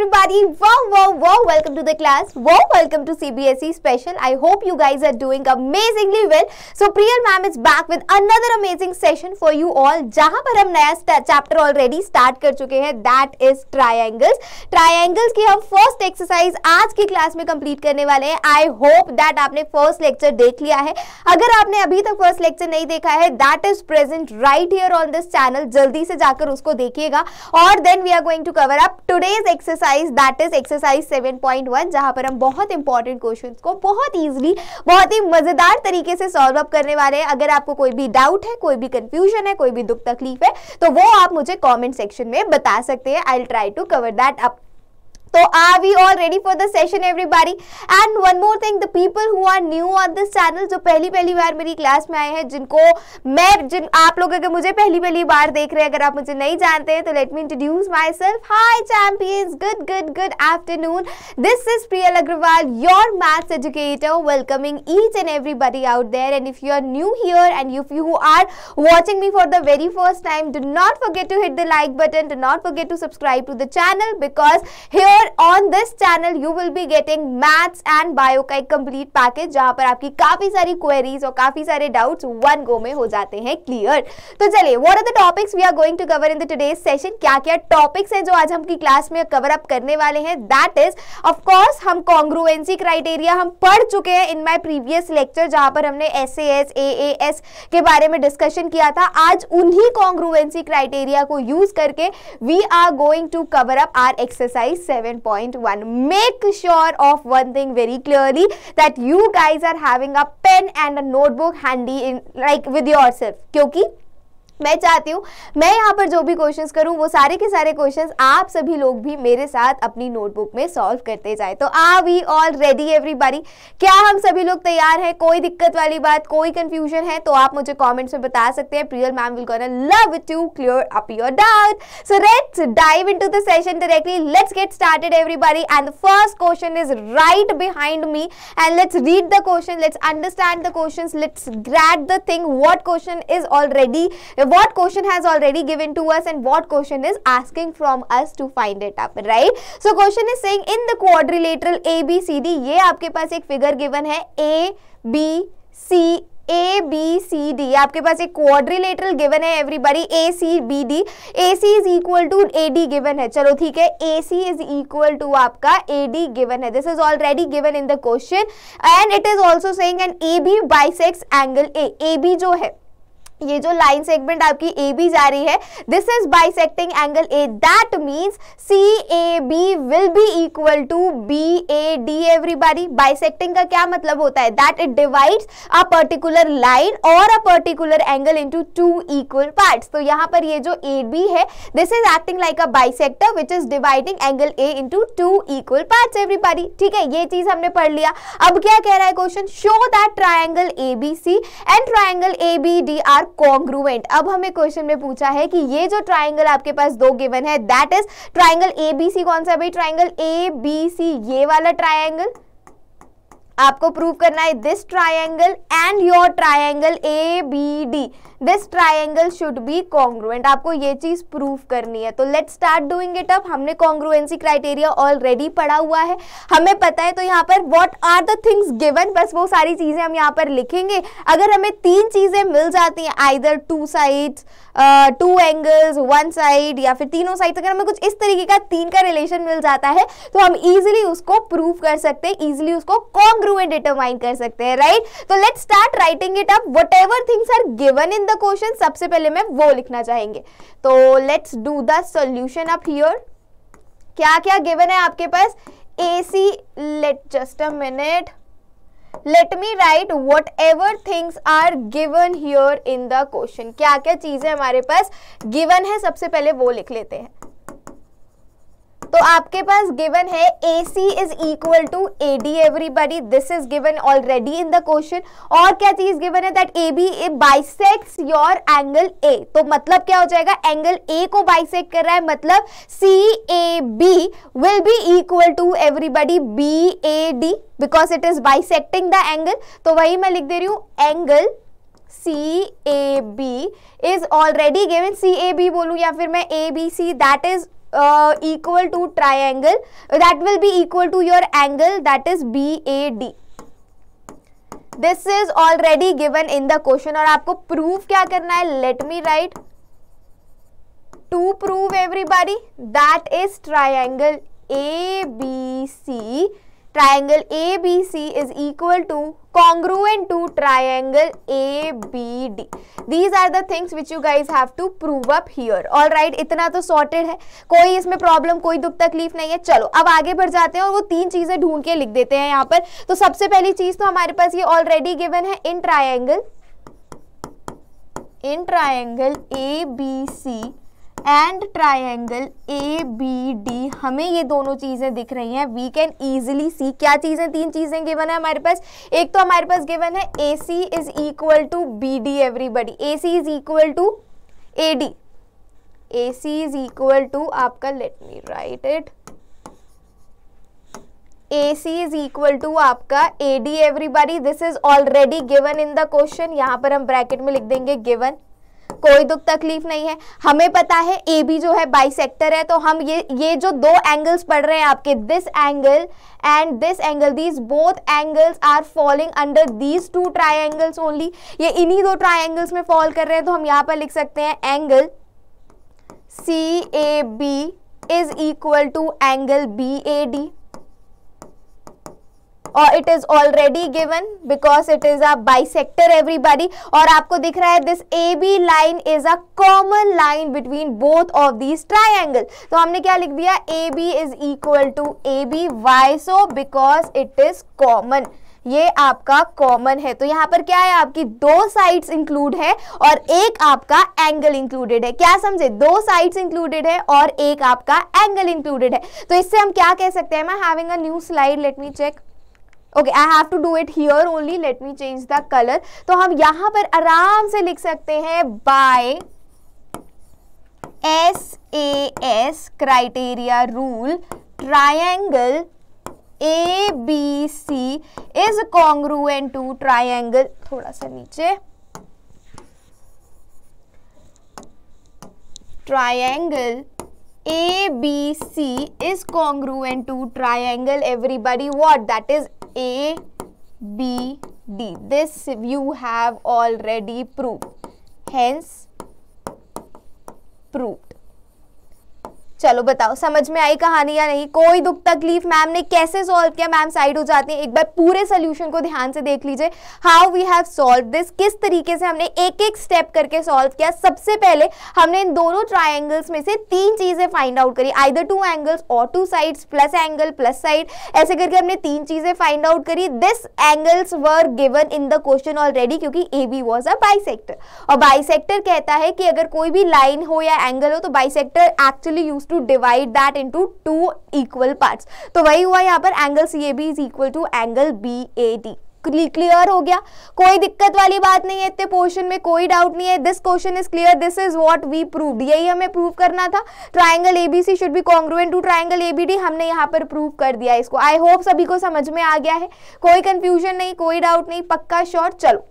everybody. Wow, wow, wow. Welcome to the class. Wow, welcome to CBSE special. I hope you guys are doing amazingly well. So, Priyal ma'am is back with another amazing session for you all. जहां पर हम नया chapter already start कर चुके हैं that is triangles triangles की हम first exercise आज की क्लास में कंप्लीट करने वाले हैं आई होप दैट आपने फर्स्ट लेक्चर देख लिया है अगर आपने अभी तक फर्स्ट लेक्चर नहीं देखा है that is present right here on this channel जल्दी से जाकर उसको देखिएगा और then we are going to cover up today's exercise exercise that is exercise 7.1 जहां पर हम बहुत इंपॉर्टेंट क्वेश्चन को बहुत ईजिली बहुत ही मजेदार तरीके से सॉल्व अप करने वाले हैं अगर आपको कोई भी डाउट है कोई भी कंफ्यूजन है कोई भी दुख तकलीफ है तो वो आप मुझे कॉमेंट सेक्शन में बता सकते हैं I try to cover that up तो are we all ready for the session everybody and one more thing the people who are new on this channel जो पहली पहली बार मेरी क्लास में आए हैं जिनको मैं जिन आप लोग अगर मुझे पहली पहली बार देख रहे हैं अगर आप मुझे नहीं जानते हैं तो let me introduce myself hi champions good good good afternoon this is Priyal Agarwal your maths educator welcoming each and everybody out there and if you are new here and if you are watching me for the very first time do not forget to hit the like button do not forget to subscribe to the channel because here और on this channel you will be getting maths and bio का एक complete package जहां पर आपकी काफी सारी queries और काफी सारे डाउट्स वन गो में हो जाते हैं क्लियर तो चलिए what are the topics we are going to cover in the today's session क्या क्या टॉपिक्स हैं जो आज हम की क्लास में कवर अप करने वाले हैं दैट इज ऑफकोर्स हम कॉन्ग्रुएंसी क्राइटेरिया हम पढ़ चुके हैं इन माई प्रीवियस लेक्चर जहां पर हमने एस ए एस के बारे में डिस्कशन किया था आज उन्हीं कॉन्ग्रुएंसी क्राइटेरिया को यूज करके we are going to cover up our exercise seven Point one. Make sure of one thing very clearly that you guys are having a pen and a notebook handy in like with yourself. Kyunki मैं चाहती हूँ मैं यहाँ पर जो भी question करूँ वो सारे के सारे क्वेश्चन आप सभी लोग भी मेरे साथ अपनी नोटबुक में सॉल्व करते जाए तो are we all ready everybody क्या हम सभी लोग तैयार हैं कोई दिक्कत वाली बात कोई कंफ्यूजन है तो आप मुझे कमेंट्स में बता सकते हैं Priyal ma'am will gonna love to clear up your doubt so let's dive in the session directly let's get started everybody and first question is right behind me and let's read the question let's understand the question let's great the thing what question is already what question has already given to us and what question is asking from us to find it up right so question is saying in the quadrilateral abcd ये आपके पास एक figure given है A B C A B C D आपके पास एक quadrilateral given है everybody A C B D A C is equal to A D given है चलो ठीक है A C is equal to आपका ए डी गिवन है this is already given in the question and it is also saying an A B bisects angle A A B जो है ये जो लाइन सेगमेंट आपकी ए बी जा रही है this is bisecting angle A that means C A B will be equal to B A D everybody bisecting का क्या मतलब होता है that it divides a particular line और a particular angle into two equal parts तो यहाँ पर ये जो ए बी है this is acting like a bisector which is dividing angle A into two equal every everybody ठीक है ये चीज हमने पढ़ लिया अब क्या कह रहा है question show that triangle A B C and triangle A B D are congruent अब हमें क्वेश्चन में पूछा है कि ये जो ट्राइंगल आपके पास दो गिवन है that is triangle A B C कौन सा भाई ट्राइंगल ए बी सी ये वाला ट्राइंगल आपको प्रूव करना है this triangle and your triangle A B D this triangle should be congruent आपको ये चीज़ प्रूव करनी है तो let start doing it up हमने कॉन्ग्रुएंसी क्राइटेरिया ऑलरेडी पढ़ा हुआ है हमें पता है तो यहाँ पर what are the things given बस वो सारी चीज़ें हम यहाँ पर लिखेंगे अगर हमें तीन चीज़ें मिल जाती हैं either two side two angles one side या फिर तीनों साइड अगर हमें कुछ इस तरीके का तीन का रिलेशन मिल जाता है तो हम ईजिली उसको प्रूव कर सकते हैं ईजिली उसको कॉन्ग्रु हुए डिटरमाइन कर सकते हैं राइट तो let start writing it up whatever things are given in the question सबसे पहले मैं वो लिखना चाहेंगे तो let's do the solution up here क्या क्या गिवन है आपके पास A C let just a minute let me write whatever things are given here in the question क्या क्या चीज़ें हमारे पास गिवन है सबसे पहले वो लिख लेते हैं तो आपके पास गिवन है A C is equal to A D everybody this is given already in the question और क्या चीज गिवन है that A B bisects your angle A तो मतलब क्या हो जाएगा एंगल ए को बाइसेक कर रहा है मतलब C A B will be equal to everybody B A D because it is bisecting the angle तो वही मैं लिख दे रही हूँ angle C A B is already given C A B बोलूँ या फिर मैं A B C that is uh, equal to triangle that will be equal to your angle that is BAD. This is already given in the question और आपको prove क्या करना है let me write to prove everybody that is triangle ABC triangle ABC is equal to congruent to triangle ABD. These are the things which you guys have to prove up here. All right, इतना तो sorted है कोई इसमें problem कोई दुख तकलीफ नहीं है चलो अब आगे बढ़ जाते हैं और वो तीन चीज़ें ढूंढ के लिख देते हैं यहाँ पर तो सबसे पहली चीज़ तो हमारे पास ये ऑलरेडी गिवन है in triangle in triangle A B C and triangle A B D हमें ये दोनों चीज़ें दिख रही हैं वी कैन ईजिली सी क्या चीज़ें तीन चीज़ें गिवन है हमारे पास एक तो हमारे पास गिवन है A C is equal to B D everybody A C is equal to A D A C is equal to आपका let me write it A C is equal to आपका A D everybody this is already given in the question यहां पर हम bracket में लिख देंगे given कोई दुख तकलीफ नहीं है हमें पता है ए बी जो है सेक्टर है तो हम ये ये जो दो एंगल्स पढ़ रहे हैं आपके this angle and this angle these both angles are falling under these two triangles only ये इन्हीं दो ट्राइंगल्स में फॉल कर रहे हैं तो हम यहाँ पर लिख सकते हैं angle C A B is equal to angle B A D और it is already given because it is a bisector everybody और आपको दिख रहा है this A B line is a common line between both of these triangle तो हमने क्या लिख दिया A B is equal to A B why so because it is common ये आपका कॉमन है तो यहाँ पर क्या है आपकी दो साइड्स इंक्लूड है और एक आपका एंगल इंक्लूडेड है क्या समझे दो साइड्स इंक्लूडेड है और एक आपका एंगल इंक्लूडेड है तो इससे हम क्या कह सकते हैं मैं having a new slide let me check okay I have to do it here only let me change the colour तो हम यहां पर आराम से लिख सकते हैं by S A S criteria rule triangle A B C is congruent to triangle थोड़ा सा नीचे triangle A C is is congruent to triangle everybody what that is A, B, D. This you have already proved. Hence, proved. चलो बताओ समझ में आई कहानी या नहीं कोई दुख तकलीफ मैम ने कैसे सॉल्व किया मैम साइड हो जाती है एक बार पूरे सोल्यूशन को ध्यान से देख लीजिए how we have solve this किस तरीके से हमने एक एक स्टेप करके सॉल्व किया सबसे पहले हमने इन दोनों ट्राइंगल्स में से तीन चीज़ें फाइंड आउट करी आइदर टू एंगल्स और two sides plus angle plus side ऐसे करके हमने तीन चीज़ें फाइंड आउट करी this angles were given in the question already क्योंकि A B was a bisector और बाइसेक्टर कहता है कि अगर कोई भी लाइन हो या एंगल हो तो bisector actually use to divide that into two equal part तो वही हुआ यहाँ पर angle C A B is equal to angle B A D clear हो गया कोई दिक्कत वाली बात नहीं है इतने पोर्शन में कोई डाउट नहीं है this question is clear this is what we prove यही हमें प्रूव करना था triangle ABC should be congruent to triangle ABD हमने यहाँ पर प्रूव कर दिया इसको आई होप सभी को समझ में आ गया है कोई कंफ्यूजन नहीं कोई डाउट नहीं पक्का श्योर चलो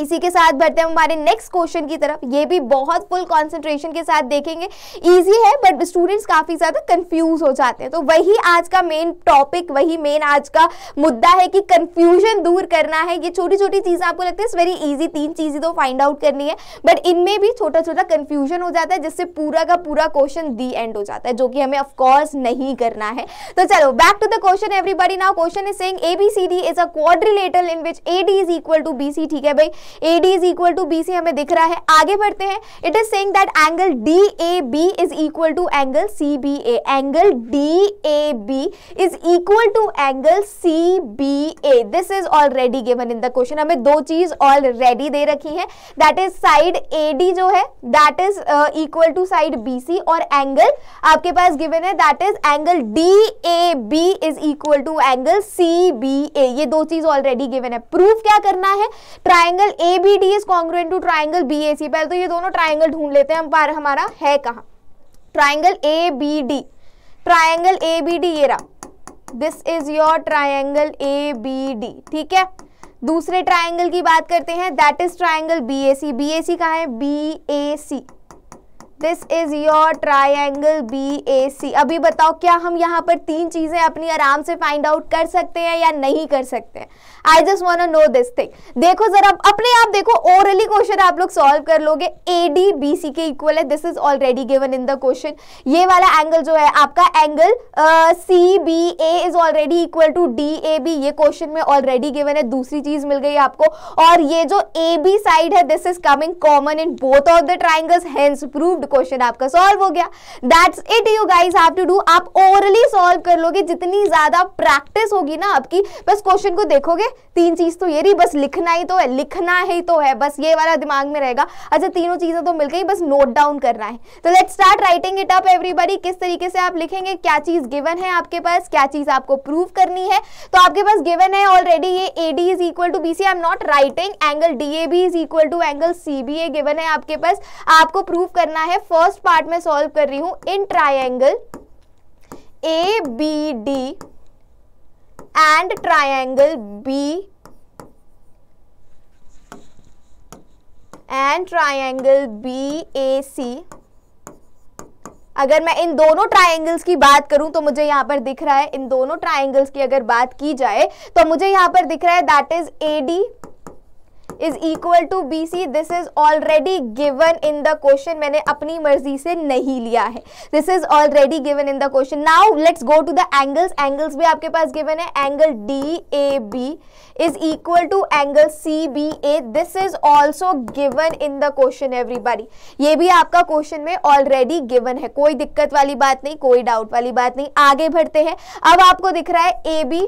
इसी के साथ बढ़ते हैं हमारे नेक्स्ट क्वेश्चन की तरफ ये भी बहुत फुल कंसंट्रेशन के साथ देखेंगे इजी है बट स्टूडेंट्स काफ़ी ज़्यादा कंफ्यूज हो जाते हैं तो वही आज का मेन टॉपिक वही मेन आज का मुद्दा है कि कंफ्यूजन दूर करना है ये छोटी छोटी चीज़ें आपको लगती है इट्स वेरी ईजी तीन चीज़ें तो फाइंड आउट करनी है बट इनमें भी छोटा छोटा कन्फ्यूजन हो जाता है जिससे पूरा का पूरा क्वेश्चन दी एंड हो जाता है जो कि हमें ऑफकोर्स नहीं करना है तो चलो back to the question everybody now question is saying A B C D is a quadrilateral in which A D is equal to B C ठीक है भाई A D is equal to B C हमें दिख रहा है आगे बढ़ते हैं it is saying that angle D A B is equal to angle C B A angle D A B is equal to angle C B A this is already given in the question हमें दो चीज already दे रखी है that is side A D जो है that is equal to side B C और angle आपके पास गिवन है that is angle D A B is equal to angle C B A ये दो चीज ऑलरेडी गिवन है प्रूफ क्या करना है triangle A B D is congruent to triangle B A C पहले तो ये दोनों ट्राइंगल ढूंढ लेते हैं पर हमारा है कहा triangle A B D triangle A B D ये रहा this is your triangle A B D ठीक है दूसरे ट्राइंगल की बात करते हैं that is triangle B A C B A C कहा है B A C this is your triangle B A C अभी बताओ क्या हम यहाँ पर तीन चीजें अपनी आराम से फाइंड आउट कर सकते हैं या नहीं कर सकते हैं I just want know this thing देखो जरा अपने आप देखो ओरली क्वेश्चन आप लोग सॉल्व कर लोगे ए डी बी सी के इक्वल है this is already given in the question ये वाला एंगल जो है आपका angle C B A is already equal to D A B ये क्वेश्चन में ऑलरेडी गिवन है दूसरी चीज मिल गई आपको और ये जो ए बी साइड है this is coming common in both of the triangles hence proved question आपका सॉल्व हो गया that's it you guys have to do आप ओवरली सॉल्व कर लोगे जितनी ज्यादा प्रैक्टिस होगी ना आपकी बस क्वेश्चन को देखोगे तीन चीज तो ये रही बस लिखना ही तो है लिखना ही तो है बस ये वाला दिमाग में रहेगा अच्छा तीनों चीजें तो मिल गई बस नोट डाउन करना है तो let start writing it up everybody किस तरीके से आप लिखेंगे क्या चीज गिवन है आपके पास क्या चीज आपको प्रूव करनी है तो आपके पास गिवन है ऑलरेडी ये A D is equal to B C I am not writing angle D A B is equal to angle C B A given है आपके पास आपको प्रूव करना है है फर्स्ट पार्ट में सॉल्व कर रही हूं in triangle A B D and triangle B and triangle B A C अगर मैं इन दोनों ट्राइंगल्स की बात करूं तो मुझे यहां पर दिख रहा है इन दोनों ट्राइंगल्स की अगर बात की जाए तो मुझे यहां पर दिख रहा है that is A D is equal to B C this is already given in the question मैंने अपनी मर्जी से नहीं लिया है this is already given in the question now let's go to the angles angles भी आपके पास गिवन है angle D A B is equal to angle C B A this is also given in the question everybody ये भी आपका question में already given है कोई दिक्कत वाली बात नहीं कोई डाउट वाली बात नहीं आगे बढ़ते हैं अब आपको दिख रहा है A B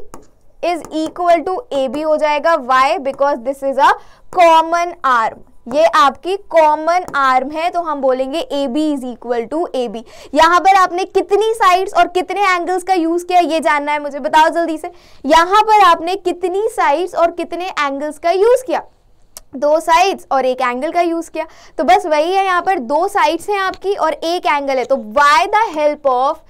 is equal to A B हो जाएगा why because this is a common arm ये आपकी कॉमन आर्म है तो हम बोलेंगे A B is equal to A B यहाँ पर आपने कितनी साइड्स और कितने एंगल्स का यूज किया ये जानना है मुझे बताओ जल्दी से यहां पर आपने कितनी साइड्स और कितने एंगल्स का यूज किया दो साइड्स और एक एंगल का यूज़ किया तो बस वही है यहाँ पर दो साइड्स हैं आपकी और एक एंगल है तो by the help of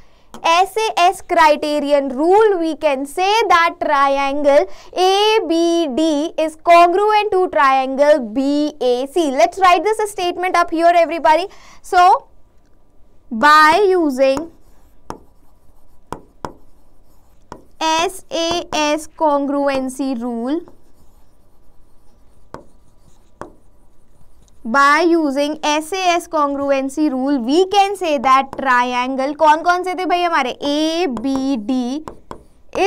SAS criterion rule we can say that triangle ABD is congruent to triangle BAC. Let's write this statement up here everybody. So by using SAS congruency rule by using S S congruency rule we can say that triangle कौन कौन से थे भाई हमारे A B D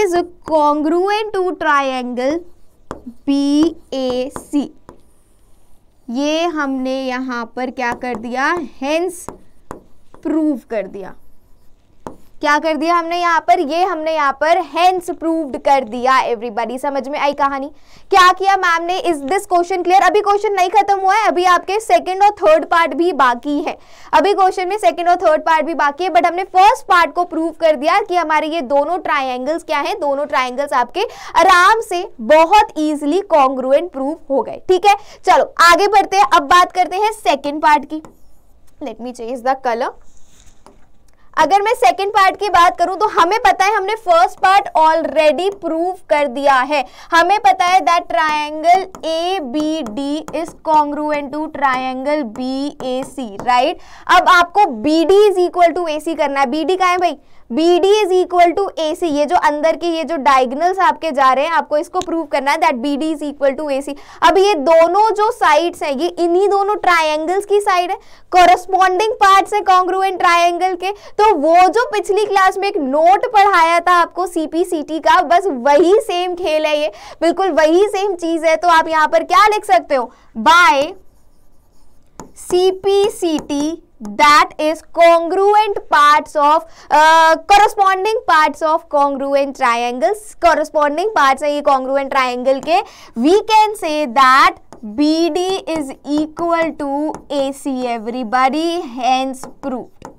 is congruent to triangle B A C ये हमने यहाँ पर क्या कर दिया हेंस प्रूव कर दिया क्या कर दिया हमने यहाँ पर ये हमने यहाँ पर हैंस प्रूव्ड कर दिया एवरीबॉडी समझ में आई कहानी क्या किया मैम ने इज दिस क्वेश्चन क्लियर अभी क्वेश्चन नहीं खत्म हुआ है अभी आपके सेकंड और थर्ड पार्ट भी बाकी है अभी क्वेश्चन में सेकंड और थर्ड पार्ट भी बाकी है बट हमने फर्स्ट पार्ट को प्रूव कर दिया कि हमारे ये दोनों ट्राइंगल्स क्या है दोनों ट्राइंगल्स आपके आराम से बहुत ईजिली कॉन्ग्रुएंट प्रूव हो गए ठीक है चलो आगे बढ़ते हैं अब बात करते हैं सेकेंड पार्ट की let me change the colour अगर मैं सेकंड पार्ट की बात करूं तो हमें पता है हमने फर्स्ट पार्ट ऑलरेडी प्रूव कर दिया है हमें पता है that triangle A B D is congruent to triangle B A C right अब आपको B D is equal to A C करना है बी डी का है भाई B D is equal to A C ये जो अंदर के ये जो डायगनल्स आपके जा रहे हैं आपको इसको प्रूव करना है that B D is equal to A C अब ये दोनों जो साइड्स हैं ये इन्हीं दोनों ट्राइंगल्स की साइड है कॉरस्पॉन्डिंग पार्ट है कॉन्ग्रुएंट ट्राइंगल के तो वो जो पिछली क्लास में एक नोट पढ़ाया था आपको टी का बस वही सेम खेल है ये बिल्कुल वही सेम चीज है तो आप यहां पर क्या लिख सकते हो by C T that is congruent parts of uh, corresponding parts of congruent triangles corresponding parts है ये congruent triangle के we can say that BD is equal to AC everybody hence proved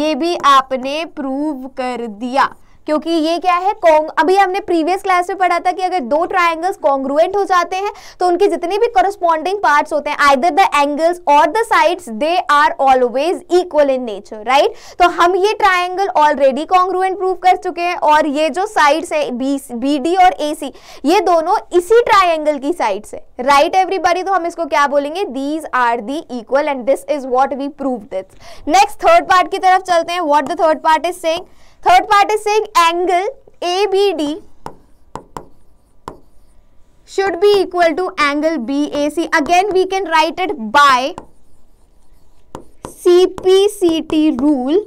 ये भी आपने प्रूव कर दिया क्योंकि ये क्या है कॉन्ग अभी हमने प्रीवियस क्लास में पढ़ा था कि अगर दो ट्राइंगल्स कॉन्ग्रुएंट हो जाते हैं तो उनके जितने भी कॉरस्पॉन्डिंग पार्ट होते हैं आइदर द एंगल्स और the sides they are always equal in nature right तो हम ये ट्राइंगल ऑलरेडी कॉन्ग्रुएंट प्रूव कर चुके हैं और ये जो साइड्स है बी बी डी और ए सी ये दोनों इसी ट्राइंगल की साइड्स है राइट एवरीबॉडी तो हम इसको क्या बोलेंगे these are the equal and this is what we prove this next third part की तरफ चलते हैं what the third part is saying Third part is saying angle ABD should be equal to angle BAC. Again, we can write it by CPCT rule.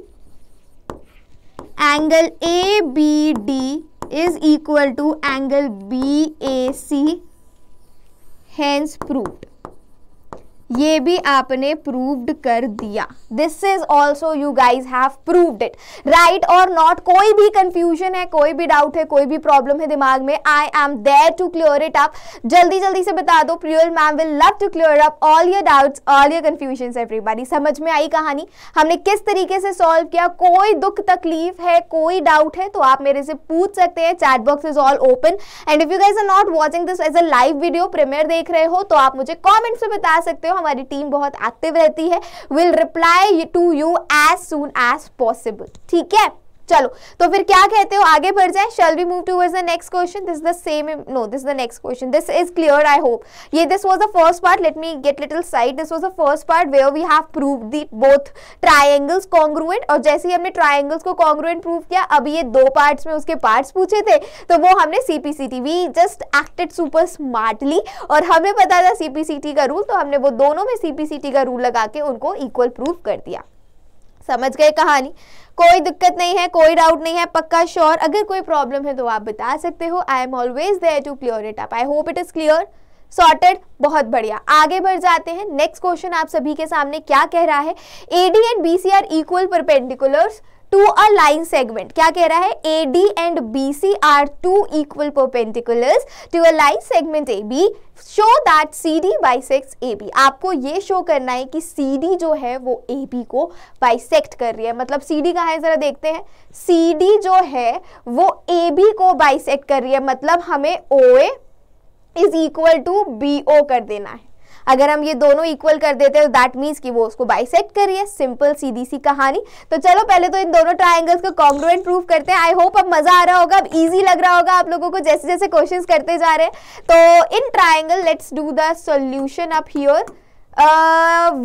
Angle ABD is equal to angle BAC, hence proved. ये भी आपने proved कर दिया this is also you guys have proved it right और not कोई भी confusion है कोई भी डाउट है कोई भी प्रॉब्लम है दिमाग में I am there to clear it up जल्दी जल्दी से बता दो Priyal ma'am will love to clear up all your doubts all your confusion everybody समझ में आई कहानी हमने किस तरीके से सॉल्व किया कोई दुख तकलीफ है कोई डाउट है तो आप मेरे से पूछ सकते हैं chat box is all open and if you guys are not watching this as a live video premiere देख रहे हो तो आप मुझे कॉमेंट्स में बता सकते हो हमारी टीम बहुत एक्टिव रहती है will reply to you as soon as possible ठीक है चलो तो फिर क्या कहते हो आगे बढ़ जाए shall we move towards the next question this the same no this the next question this is clear I hope ये this was the first part let me get little side this was the first part where we have prove the both triangles congruent और जैसे ही हमने triangles को congruent prove किया अब ये दो parts में उसके पार्ट्स पूछे थे तो वो हमने CPCT we just acted super smartly और हमें पता था सीपीसीटी का रूल तो हमने वो दोनों में सीपीसीटी का रूल लगा के उनको इक्वल प्रूव कर दिया समझ गए कहानी कोई दिक्कत नहीं है कोई डाउट नहीं है पक्का श्योर अगर कोई प्रॉब्लम है तो आप बता सकते हो I am always there to clear it up I hope it is clear sorted बहुत बढ़िया आगे बढ़ जाते हैं नेक्स्ट क्वेश्चन आप सभी के सामने क्या कह रहा है AD and B C are equal perpendiculars to a line segment क्या कह रहा है A D and B C are two equal perpendiculars to a line segment A B show that C D bisects A B आपको ये show करना है कि C D जो है वो ए बी को बाइसेकट कर रही है मतलब सी डी कहाँ है ज़रा देखते हैं सी डी जो है वो ए बी को बाइसेकट कर रही है मतलब हमें O A is equal to B O कर देना है अगर हम ये दोनों इक्वल कर देते हैं तो दैट मीन्स कि वो उसको बाइसेक्ट करिए सिंपल सीधी सी कहानी तो चलो पहले तो इन दोनों ट्राइंगल्स को कॉन्ग्रुएंट प्रूव करते हैं आई होप अब मजा आ रहा होगा अब ईजी लग रहा होगा आप लोगों को जैसे जैसे क्वेश्चन करते जा रहे हैं तो in triangle let's do the solution up here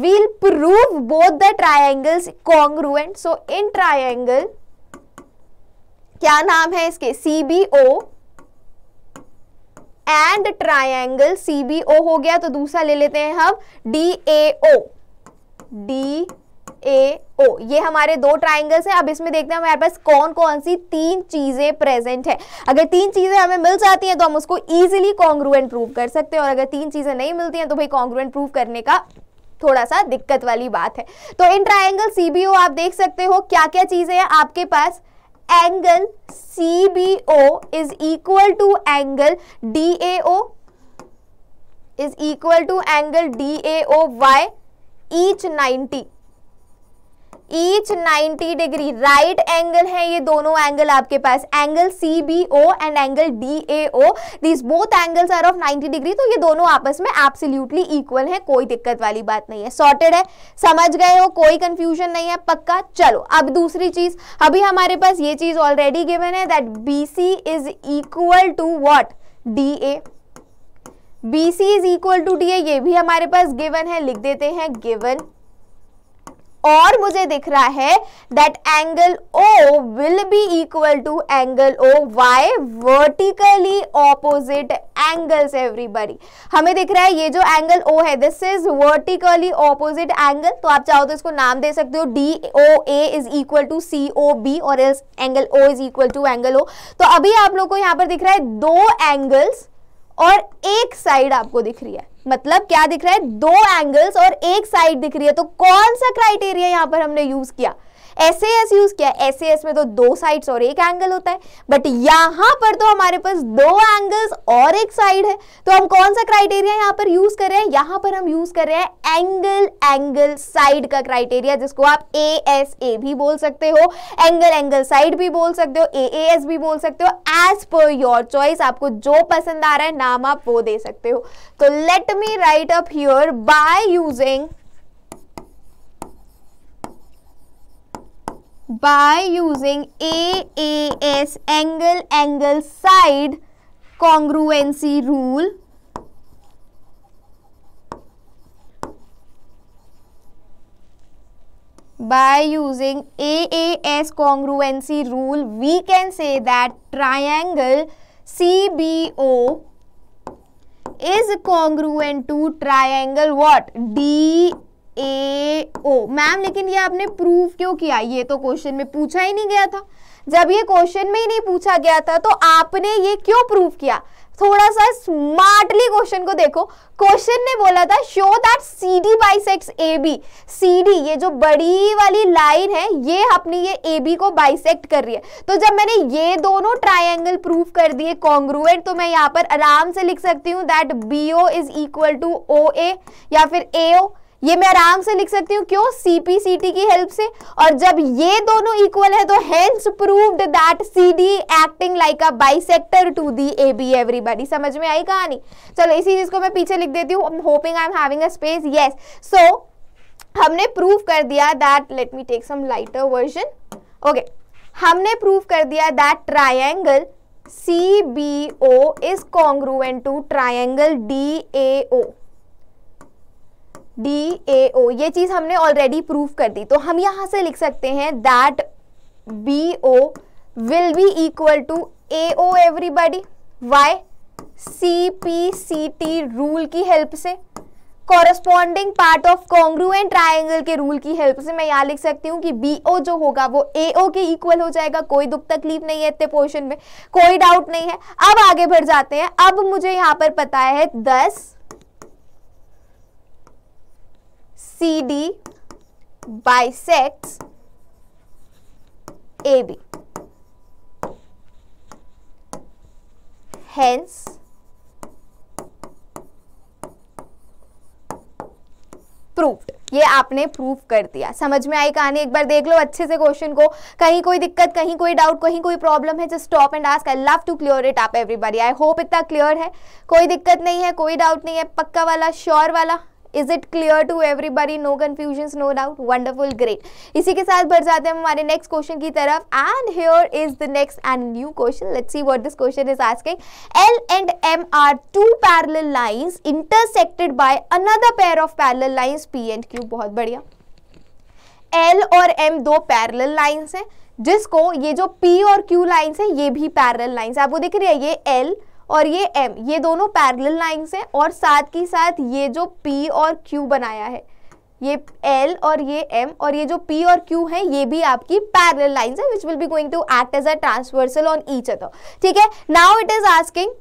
we'll prove both the triangles congruent so in triangle क्या नाम है इसके C B O and triangle CBO हो गया तो दूसरा ले लेते हैं हम D A O D A O ये हमारे दो ट्राइंगल्स हैं अब इसमें देखते हैं हमारे पास कौन कौन सी तीन चीज़ें प्रेजेंट है अगर तीन चीज़ें हमें मिल जाती हैं तो हम उसको इजिली कॉन्ग्रुएंट प्रूव कर सकते हैं और अगर तीन चीज़ें नहीं मिलती हैं तो भाई कॉन्ग्रुएंट प्रूव करने का थोड़ा सा दिक्कत वाली बात है तो इन ट्राइंगल सीबीओ आप देख सकते हो क्या क्या चीज़ें हैं आपके पास angle CBO is equal to angle DAO is equal to angle DAOY each 90 each 90 degree right angle है ये दोनों एंगल आपके पास angle C B O and angle D A O these both angles are of 90 degree तो ये दोनों आपस में एब्सोल्युटली इक्वल है कोई दिक्कत वाली बात नहीं है सॉर्टेड है समझ गए हो कोई कंफ्यूजन नहीं है पक्का चलो अब दूसरी चीज अभी हमारे पास ये चीज ऑलरेडी गिवन है that B C is equal to what D A B C is equal to D A ये भी हमारे पास गिवन है लिख देते हैं गिवन और मुझे दिख रहा है that angle O will be equal to angle O Y vertically opposite angles everybody हमें दिख रहा है ये जो एंगल ओ है this is vertically opposite angle तो आप चाहो तो इसको नाम दे सकते हो D O A is equal to C O B और else angle O is equal to angle O तो अभी आप लोग को यहां पर दिख रहा है दो एंगल्स और एक साइड आपको दिख रही है मतलब क्या दिख रहा है दो एंगल्स और एक साइड दिख रही है तो कौन सा क्राइटेरिया यहां पर हमने यूज किया एस एस यूज किया एस एस में तो दो साइड्स और एक एंगल होता है बट यहाँ पर तो हमारे पास दो एंगल्स और एक साइड है तो हम कौन सा क्राइटेरिया यहाँ पर यूज कर रहे हैं यहाँ पर हम यूज कर रहे हैं एंगल एंगल साइड का क्राइटेरिया जिसको आप ए एस ए भी बोल सकते हो एंगल एंगल साइड भी बोल सकते हो ए ए एस भी बोल सकते हो एज पर योर चॉइस आपको जो पसंद आ रहा है नाम आप वो दे सकते हो तो let me write up here by using by using AAS angle angle side congruency rule by using AAS congruency rule we can say that triangle CBO is congruent to triangle what? D A O ma'am लेकिन ये आपने prove क्यों किया ये तो question में पूछा ही नहीं गया था जब ये क्वेश्चन में ही नहीं पूछा गया था तो आपने ये क्यों प्रूव किया थोड़ा सा स्मार्टली क्वेश्चन को देखो क्वेश्चन ने बोला था show that C D bisects A B C D ये जो बड़ी वाली लाइन है ये अपनी ये ए बी को बाइसेक्ट कर रही है तो जब मैंने ये दोनों ट्राइंगल प्रूव कर दिए कॉन्ग्रुएंट तो मैं यहाँ पर आराम से लिख सकती हूँ that B O is equal to O A या फिर ए ओ ये मैं आराम से लिख सकती हूँ क्यों सीपीसीटी की हेल्प से और जब ये दोनों इक्वल है तो hence proved that CD acting like a bisector to the A B everybody समझ में आई कहानी चलो इसी चीज को मैं पीछे लिख देती हूँ hoping I am having a space yes so हमने प्रूव कर दिया that let me take some lighter version okay हमने प्रूव कर दिया that triangle C B O is congruent to triangle D A O D A O ये चीज़ हमने already prove कर दी तो हम यहाँ से लिख सकते हैं that B O will be A O everybody by C P C T rule की हेल्प से corresponding part of congruent triangle के रूल की हेल्प से मैं यहाँ लिख सकती हूँ कि बी ओ जो होगा वो ए ओ के इक्वल हो जाएगा कोई दुख तकलीफ नहीं है इतने पोर्शन में कोई डाउट नहीं है अब आगे बढ़ जाते हैं अब मुझे यहाँ पर पता है thus D bisects A B hence proof ये आपने प्रूफ कर दिया समझ में आई कहानी एक बार देख लो अच्छे से क्वेश्चन को कहीं कोई दिक्कत कहीं कोई डाउट कहीं कोई प्रॉब्लम है just stop and ask I love to clear it आप एवरीबॉडी आई होप इतना क्लियर है कोई दिक्कत नहीं है कोई डाउट नहीं है पक्का वाला श्योर वाला is it clear to everybody no confusion no doubt wonderful great इसी के साथ बढ़ जाते हैं हमारे नेक्स्ट क्वेश्चन की तरफ and here is the next and new question let's see what this question is asking L and M are two parallel lines intersected by another pair of parallel lines P and Q बहुत बढ़िया L और M दो parallel lines हैं जिसको ये जो P और Q lines हैं ये भी पैरेलल लाइंस आपको दिख रही है ये एल और ये एम ये दोनों पैरेलल लाइंस हैं और साथ ही साथ ये जो पी और क्यू बनाया है ये L और ये M और ये जो P और Q है ये भी आपकी पैरेलल लाइंस है which will be going to act as a transversal on each other ठीक है now it is asking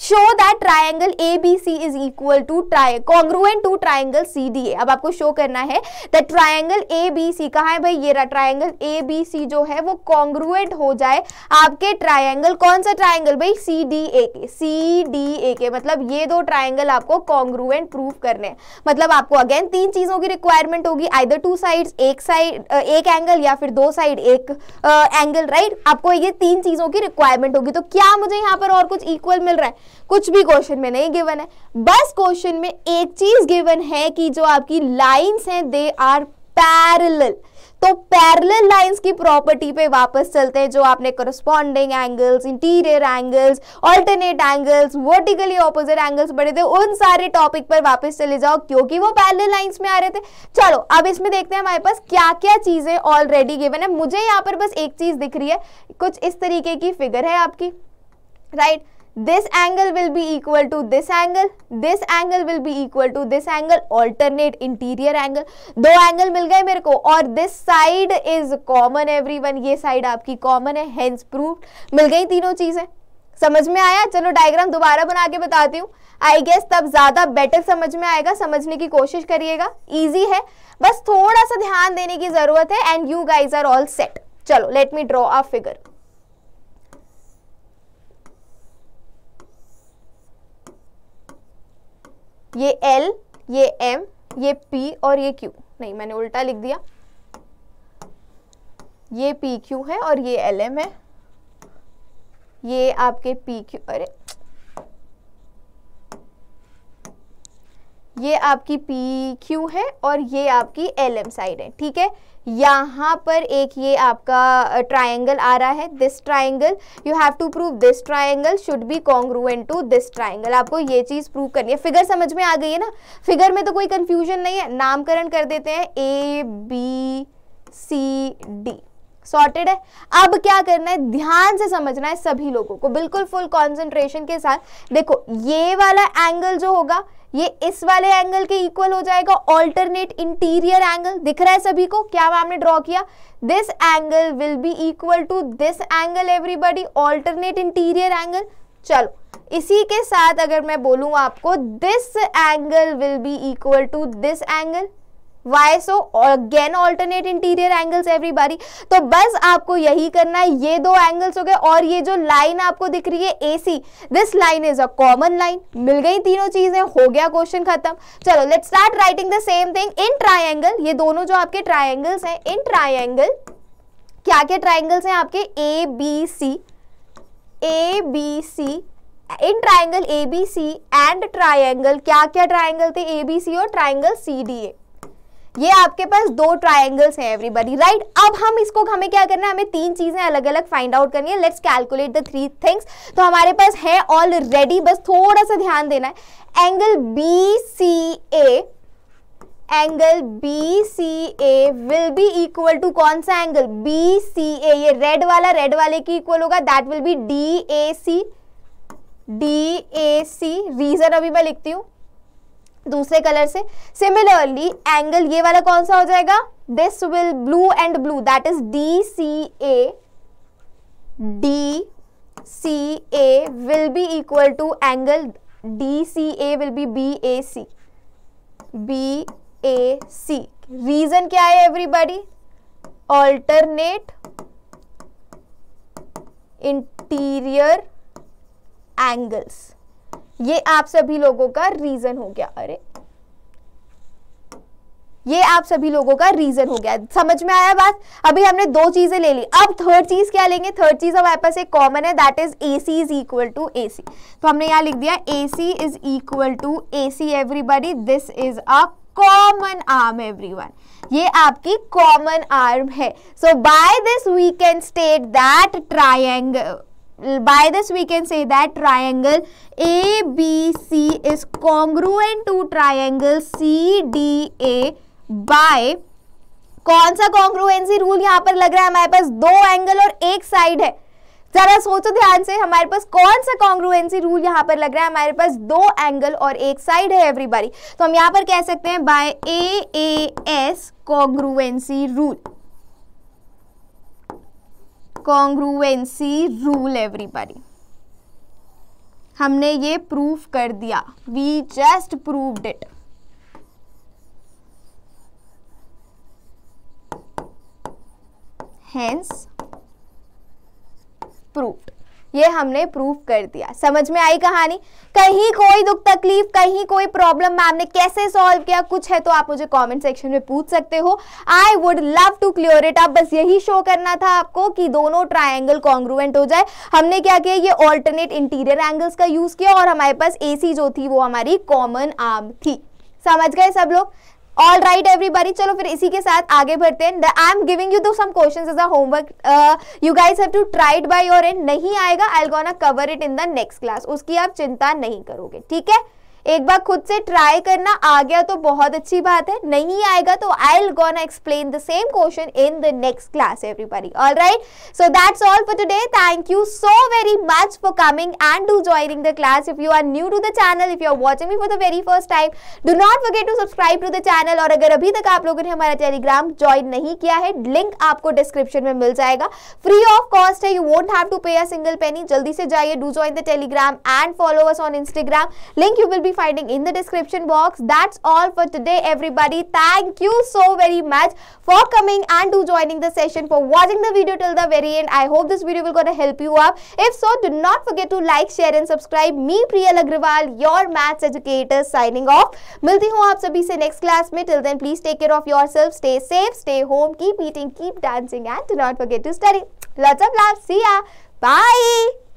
show that triangle A B C is equal to try congruent to triangle C D A अब आपको show करना है that triangle A B C कहा है भाई ये रहा ट्राइंगल ए बी सी जो है वो कॉन्ग्रुएंट हो जाए आपके ट्राइंगल कौन सा ट्राइंगल भाई सी डी ए के सी डी ए के मतलब ये दो ट्राइंगल आपको कॉन्ग्रुएंट प्रूव करने हैं मतलब आपको अगेन तीन चीज़ों की रिक्वायरमेंट होगी आइदर टू साइड एक साइड एक एंगल या फिर दो साइड एक एंगल राइट right? आपको ये तीन चीज़ों की रिक्वायरमेंट होगी तो क्या मुझे यहाँ पर और कुछ इक्वल मिल रहा है कुछ भी क्वेश्चन में नहीं गिवन है बस क्वेश्चन में एक चीज गिवन है कि जो आपकी लाइंस हैं दे आर पैरेलल तो पैरेलल लाइंस की प्रॉपर्टी पे वापस चलते हैं जो आपने corresponding angles interior angles alternate angles vertically opposite angles पढ़े थे उन सारे टॉपिक पर वापस चले जाओ क्योंकि वो पैरेलल लाइंस में आ रहे थे चलो अब इसमें देखते हैं हमारे पास क्या क्या चीज़ें ऑलरेडी गिवन है मुझे यहाँ पर बस एक चीज़ दिख रही है कुछ इस तरीके की फिगर है आपकी right right? this angle will be equal to this angle this angle will be equal to this angle alternate interior angle दो angle मिल गए मेरे को और this side is common everyone ये side आपकी common है hence proved मिल गई तीनों चीजें समझ में आया चलो डायग्राम दोबारा बना के बताती हूँ आई गेस तब ज़्यादा बेटर समझ में आएगा समझने की कोशिश करिएगा इजी है बस थोड़ा सा ध्यान देने की ज़रूरत है and you guys are all set चलो let me draw a figure ये एल ये एम ये पी और ये क्यू नहीं मैंने उल्टा लिख दिया ये पी क्यू है और ये एल एम है ये आपके पी क्यू अरे ये आपकी पी क्यू है और ये आपकी एल एम साइड है ठीक है यहाँ पर एक ये आपका ट्राइंगल आ रहा है this triangle you have to prove this triangle should be congruent to this triangle आपको ये चीज़ प्रूव करनी है फिगर समझ में आ गई है ना फिगर में तो कोई कन्फ्यूजन नहीं है नामकरण कर देते हैं A B C D sorted है अब क्या करना है ध्यान से समझना है सभी लोगों को बिल्कुल फुल कॉन्सेंट्रेशन के साथ देखो ये वाला एंगल जो होगा ये इस वाले एंगल के इक्वल हो जाएगा ऑल्टरनेट इंटीरियर एंगल दिख रहा है सभी को क्या मैम ने ड्रॉ किया this angle will be equal to this angle everybody alternate interior angle चलो इसी के साथ अगर मैं बोलूँ आपको this angle will be equal to this angle Y so again alternate interior angles every बारी तो बस आपको यही करना है ये दो एंगल्स हो गए और ये जो लाइन आपको दिख रही है A C this line is a common line मिल गई तीनों चीजें हो गया क्वेश्चन खत्म चलो let start writing the same thing in triangle ये दोनों जो आपके ट्राइंगल्स हैं इन ट्राइंगल क्या क्या ट्राइंगल्स हैं आपके A B C A B C in triangle A B C and triangle क्या क्या ट्राइंगल थे ए बी सी और ट्राइंगल सी डी ए ये आपके पास दो ट्राइंगल्स हैं एवरीबडी राइट अब हम इसको हमें क्या करना है हमें तीन चीज़ें अलग अलग फाइंड आउट करनी है let's calculate the three things तो हमारे पास है ऑलरेडी बस थोड़ा सा ध्यान देना है angle B C A angle B C A will be equal to कौन सा एंगल बी सी ए ये रेड वाला रेड वाले की इक्वल होगा that will be D A C D A C reason अभी मैं लिखती हूँ दूसरे कलर से सिमिलरली एंगल ये वाला कौन सा हो जाएगा this will blue and blue that is D C A D C A will be equal to angle D C A will be B A C B A C reason क्या है everybody alternate interior angles ये आप सभी लोगों का reason हो गया अरे ये आप सभी लोगों का रीजन हो गया समझ में आया बात अभी हमने दो चीजें ले ली अब थर्ड चीज क्या लेंगे थर्ड चीज हमारे पास एक कॉमन है that is A C is equal to A C तो हमने यहां लिख दिया A C is equal to A C everybody this is a common arm everyone ये आपकी कॉमन आर्म है so by this we can state that triangle by this we can say that triangle ABC is congruent to triangle CDA by कौन सा congruency rule यहाँ पर लग रहा है हमारे पास दो एंगल और एक साइड है जरा सोचो ध्यान से हमारे पास कौन सा कॉन्ग्रुएंसी रूल यहाँ पर लग रहा है हमारे पास दो एंगल और एक साइड है एवरीबॉडी तो हम यहाँ पर कह सकते हैं by A S congruency rule congruency rule everybody हमने ये प्रूफ कर दिया we just proved it hence proved ये हमने प्रूव कर दिया समझ में आई कहानी कहीं कोई दुख तकलीफ कहीं कोई प्रॉब्लम मैम ने कैसे सॉल्व किया कुछ है तो आप मुझे कमेंट सेक्शन में पूछ सकते हो I would love to clear it आप बस यही शो करना था आपको कि दोनों ट्राइंगल कॉन्ग्रुएंट हो जाए हमने क्या किया ये ऑल्टरनेट इंटीरियर एंगल्स का यूज किया और हमारे पास ए जो थी वो हमारी कॉमन आर्म थी समझ गए सब लोग ऑल राइट एवरीबडी चलो फिर इसी के साथ आगे बढ़ते हैं आई एम गिविंग यू दो some questions as a homework you guys have to try it by your end नहीं आएगा I'll gonna cover it in the next class उसकी आप चिंता नहीं करोगे ठीक है एक बार खुद से ट्राई करना आ गया तो बहुत अच्छी बात है नहीं आएगा तो I'll gonna explain the same question in the next class everybody all right so that's all for today thank you so very much for coming and do joining the class if you are new to the channel if you are watching me for the very first time do not forget to subscribe to the channel और अगर अभी तक आप लोगों ने हमारा Telegram join नहीं किया है लिंक आपको डिस्क्रिप्शन में मिल जाएगा फ्री ऑफ कॉस्ट है you won't have to pay a single penny जल्दी से जाइए do join the Telegram and follow us on Instagram link you will be finding in the description box. That's all for today everybody. Thank you so very much for coming and do joining the session for watching the video till the very end. I hope this video will gonna help you up. If so, do not forget to like, share and subscribe. Me Priya Lagrival, your maths educator signing off. मिलती हूँ आप सभी से next class. में till then please take care of yourself stay safe stay home keep eating keep dancing and do not forget to study lots of love see या